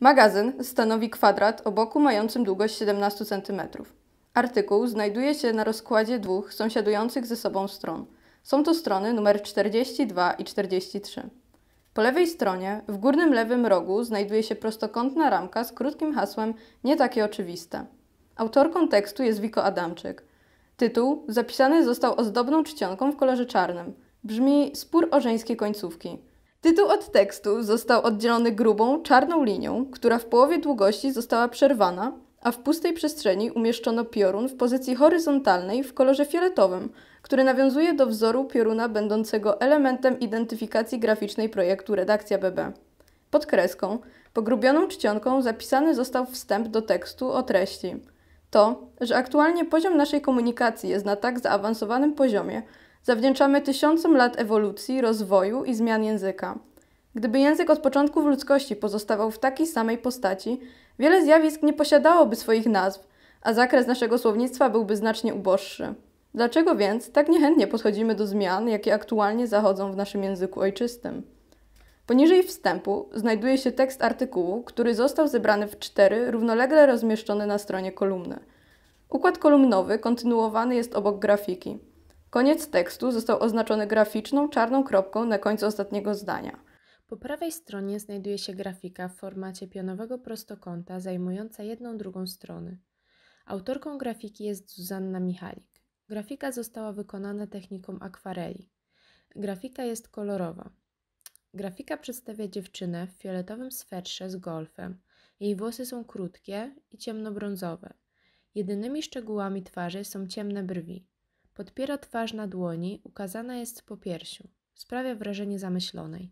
Magazyn stanowi kwadrat o boku mającym długość 17 cm. Artykuł znajduje się na rozkładzie dwóch sąsiadujących ze sobą stron. Są to strony numer 42 i 43. Po lewej stronie, w górnym lewym rogu, znajduje się prostokątna ramka z krótkim hasłem nie takie oczywiste. Autorką tekstu jest Wiko Adamczyk. Tytuł zapisany został ozdobną czcionką w kolorze czarnym. Brzmi Spór o żeńskie końcówki. Tytuł od tekstu został oddzielony grubą, czarną linią, która w połowie długości została przerwana, a w pustej przestrzeni umieszczono piorun w pozycji horyzontalnej w kolorze fioletowym, który nawiązuje do wzoru pioruna będącego elementem identyfikacji graficznej projektu Redakcja BB. Pod kreską, pogrubioną czcionką, zapisany został wstęp do tekstu o treści. To, że aktualnie poziom naszej komunikacji jest na tak zaawansowanym poziomie, Zawdzięczamy tysiącom lat ewolucji, rozwoju i zmian języka. Gdyby język od początków ludzkości pozostawał w takiej samej postaci, wiele zjawisk nie posiadałoby swoich nazw, a zakres naszego słownictwa byłby znacznie uboższy. Dlaczego więc tak niechętnie podchodzimy do zmian, jakie aktualnie zachodzą w naszym języku ojczystym? Poniżej wstępu znajduje się tekst artykułu, który został zebrany w cztery równolegle rozmieszczone na stronie kolumny. Układ kolumnowy kontynuowany jest obok grafiki. Koniec tekstu został oznaczony graficzną czarną kropką na końcu ostatniego zdania. Po prawej stronie znajduje się grafika w formacie pionowego prostokąta zajmująca jedną drugą strony. Autorką grafiki jest Zuzanna Michalik. Grafika została wykonana techniką akwareli. Grafika jest kolorowa. Grafika przedstawia dziewczynę w fioletowym swetrze z golfem. Jej włosy są krótkie i ciemnobrązowe. Jedynymi szczegółami twarzy są ciemne brwi. Podpiera twarz na dłoni, ukazana jest po piersiu. Sprawia wrażenie zamyślonej.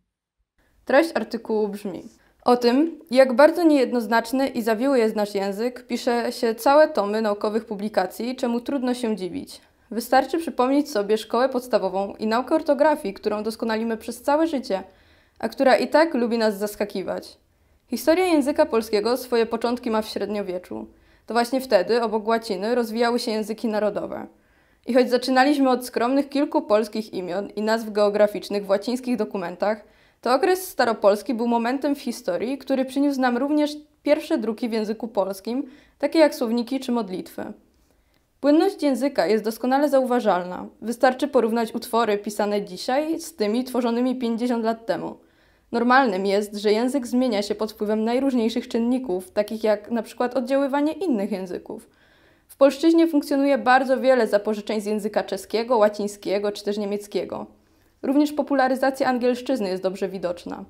Treść artykułu brzmi: O tym, jak bardzo niejednoznaczny i zawiły jest nasz język, pisze się całe tomy naukowych publikacji, czemu trudno się dziwić. Wystarczy przypomnieć sobie szkołę podstawową i naukę ortografii, którą doskonalimy przez całe życie, a która i tak lubi nas zaskakiwać. Historia języka polskiego swoje początki ma w średniowieczu. To właśnie wtedy, obok łaciny, rozwijały się języki narodowe. I choć zaczynaliśmy od skromnych kilku polskich imion i nazw geograficznych w łacińskich dokumentach, to okres staropolski był momentem w historii, który przyniósł nam również pierwsze druki w języku polskim, takie jak słowniki czy modlitwy. Płynność języka jest doskonale zauważalna. Wystarczy porównać utwory pisane dzisiaj z tymi tworzonymi 50 lat temu. Normalnym jest, że język zmienia się pod wpływem najróżniejszych czynników, takich jak na przykład oddziaływanie innych języków. W polszczyźnie funkcjonuje bardzo wiele zapożyczeń z języka czeskiego, łacińskiego czy też niemieckiego. Również popularyzacja angielszczyzny jest dobrze widoczna.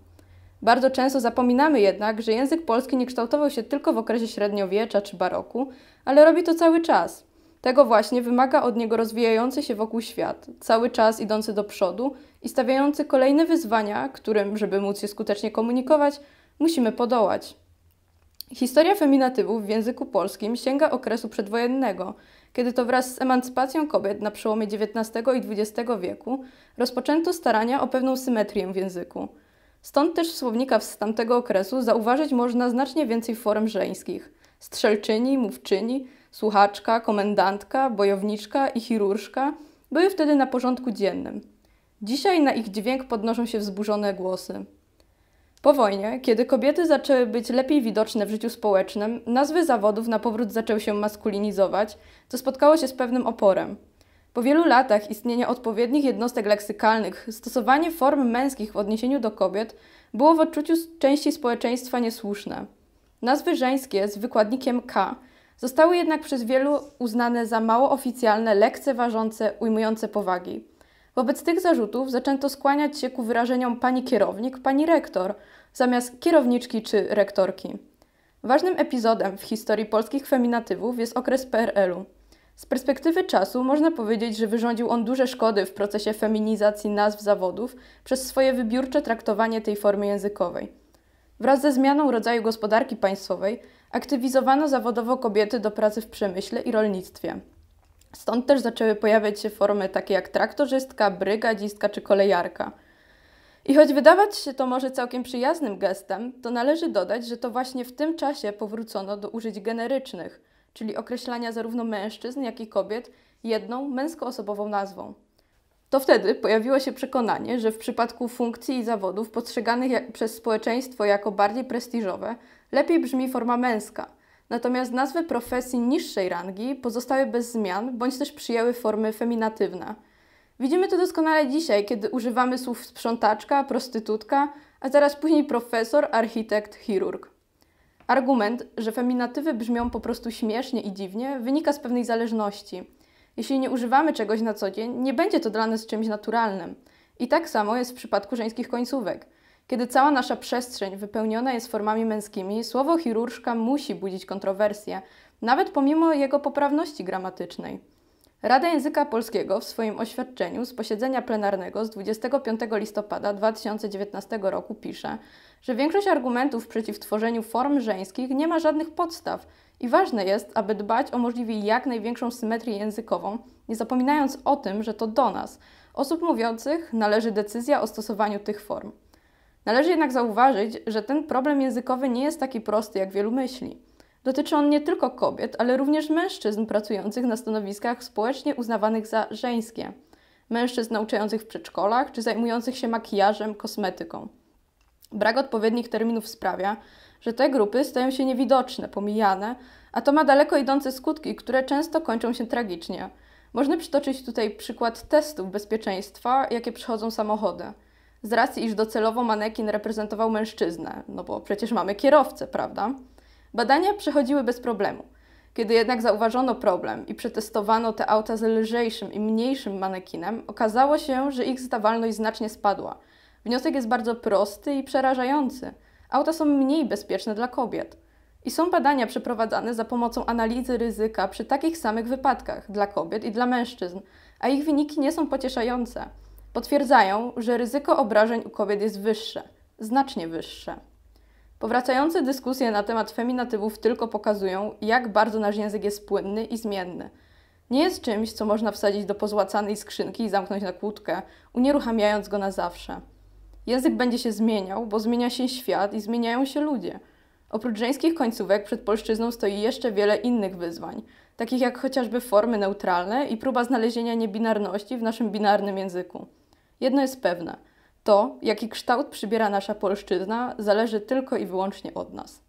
Bardzo często zapominamy jednak, że język polski nie kształtował się tylko w okresie średniowiecza czy baroku, ale robi to cały czas. Tego właśnie wymaga od niego rozwijający się wokół świat, cały czas idący do przodu i stawiający kolejne wyzwania, którym, żeby móc się skutecznie komunikować, musimy podołać. Historia feminatywów w języku polskim sięga okresu przedwojennego, kiedy to wraz z emancypacją kobiet na przełomie XIX i XX wieku rozpoczęto starania o pewną symetrię w języku. Stąd też w słownikach z tamtego okresu zauważyć można znacznie więcej form żeńskich – strzelczyni, mówczyni, słuchaczka, komendantka, bojowniczka i chirurżka były wtedy na porządku dziennym. Dzisiaj na ich dźwięk podnoszą się wzburzone głosy. Po wojnie, kiedy kobiety zaczęły być lepiej widoczne w życiu społecznym, nazwy zawodów na powrót zaczęły się maskulinizować, co spotkało się z pewnym oporem. Po wielu latach istnienia odpowiednich jednostek leksykalnych, stosowanie form męskich w odniesieniu do kobiet było w odczuciu części społeczeństwa niesłuszne. Nazwy żeńskie z wykładnikiem K zostały jednak przez wielu uznane za mało oficjalne, lekceważące, ujmujące powagi. Wobec tych zarzutów zaczęto skłaniać się ku wyrażeniom pani kierownik, pani rektor, zamiast kierowniczki czy rektorki. Ważnym epizodem w historii polskich feminatywów jest okres PRL-u. Z perspektywy czasu można powiedzieć, że wyrządził on duże szkody w procesie feminizacji nazw zawodów przez swoje wybiórcze traktowanie tej formy językowej. Wraz ze zmianą rodzaju gospodarki państwowej aktywizowano zawodowo kobiety do pracy w przemyśle i rolnictwie. Stąd też zaczęły pojawiać się formy takie jak traktorzystka, brygadzistka czy kolejarka. I choć wydawać się to może całkiem przyjaznym gestem, to należy dodać, że to właśnie w tym czasie powrócono do użyć generycznych, czyli określania zarówno mężczyzn, jak i kobiet jedną męskoosobową nazwą. To wtedy pojawiło się przekonanie, że w przypadku funkcji i zawodów postrzeganych przez społeczeństwo jako bardziej prestiżowe, lepiej brzmi forma męska – Natomiast nazwy profesji niższej rangi pozostały bez zmian bądź też przyjęły formy feminatywne. Widzimy to doskonale dzisiaj, kiedy używamy słów sprzątaczka, prostytutka, a zaraz później profesor, architekt, chirurg. Argument, że feminatywy brzmią po prostu śmiesznie i dziwnie, wynika z pewnej zależności. Jeśli nie używamy czegoś na co dzień, nie będzie to dla nas czymś naturalnym. I tak samo jest w przypadku żeńskich końcówek. Kiedy cała nasza przestrzeń wypełniona jest formami męskimi, słowo chirurżka musi budzić kontrowersje, nawet pomimo jego poprawności gramatycznej. Rada Języka Polskiego w swoim oświadczeniu z posiedzenia plenarnego z 25 listopada 2019 roku pisze, że większość argumentów przeciw tworzeniu form żeńskich nie ma żadnych podstaw i ważne jest, aby dbać o możliwie jak największą symetrię językową, nie zapominając o tym, że to do nas, osób mówiących, należy decyzja o stosowaniu tych form. Należy jednak zauważyć, że ten problem językowy nie jest taki prosty, jak wielu myśli. Dotyczy on nie tylko kobiet, ale również mężczyzn pracujących na stanowiskach społecznie uznawanych za żeńskie, mężczyzn nauczających w przedszkolach czy zajmujących się makijażem, kosmetyką. Brak odpowiednich terminów sprawia, że te grupy stają się niewidoczne, pomijane, a to ma daleko idące skutki, które często kończą się tragicznie. Można przytoczyć tutaj przykład testów bezpieczeństwa, jakie przychodzą samochody – z racji, iż docelowo manekin reprezentował mężczyznę, no bo przecież mamy kierowcę, prawda? Badania przechodziły bez problemu. Kiedy jednak zauważono problem i przetestowano te auta z lżejszym i mniejszym manekinem, okazało się, że ich zdawalność znacznie spadła. Wniosek jest bardzo prosty i przerażający. Auta są mniej bezpieczne dla kobiet. I są badania przeprowadzane za pomocą analizy ryzyka przy takich samych wypadkach dla kobiet i dla mężczyzn, a ich wyniki nie są pocieszające potwierdzają, że ryzyko obrażeń u kobiet jest wyższe, znacznie wyższe. Powracające dyskusje na temat feminatywów tylko pokazują, jak bardzo nasz język jest płynny i zmienny. Nie jest czymś, co można wsadzić do pozłacanej skrzynki i zamknąć na kłódkę, unieruchamiając go na zawsze. Język będzie się zmieniał, bo zmienia się świat i zmieniają się ludzie. Oprócz żeńskich końcówek przed polszczyzną stoi jeszcze wiele innych wyzwań, takich jak chociażby formy neutralne i próba znalezienia niebinarności w naszym binarnym języku. Jedno jest pewne: to, jaki kształt przybiera nasza polszczyzna, zależy tylko i wyłącznie od nas.